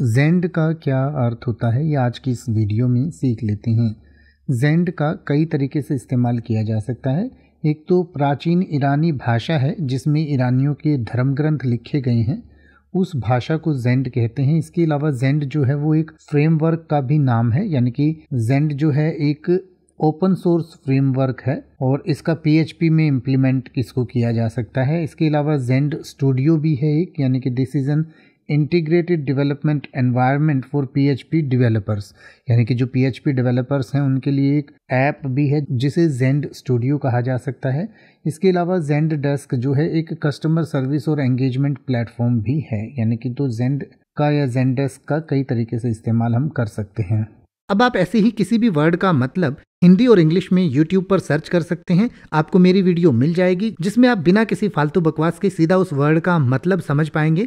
gen का क्या अर्थ होता है ये आज की इस वीडियो में सीख लेते हैं जेंड का कई तरीके से इस्तेमाल किया जा सकता है एक तो प्राचीन ईरानी भाषा है जिसमें ईरानियों के धर्म ग्रंथ लिखे गए हैं उस भाषा को जेंड कहते हैं इसके अलावा जेंड जो है वो एक फ्रेमवर्क का भी नाम है यानी कि जेंड जो है एक ओपन सोर्स फ्रेमवर्क है और इसका पीएचपी में इम्प्लीमेंट किसको किया जा सकता है इसके अलावा जेंड स्टूडियो भी है एक यानी कि this is an integrated development environment for PHP developers यानी कि जो पीएचपी डेवलपर्स हैं उनके लिए एक ऐप भी है जिसे जेंड स्टूडियो कहा जा सकता है इसके अलावा जेंड डेस्क जो है एक कस्टमर सर्विस और एंगेजमेंट प्लेटफॉर्म भी है यानी कि तो जेंड का या जेंड डेस्क का कई तरीके से इस्तेमाल हम कर सकते हैं अब आप ऐसे ही किसी भी वर्ड का मतलब हिंदी और इंग्लिश में YouTube पर सर्च कर सकते हैं आपको मेरी वीडियो मिल जाएगी जिसमें आप बिना किसी फालतू बकवास के सीधा उस वर्ड का मतलब समझ पाएंगे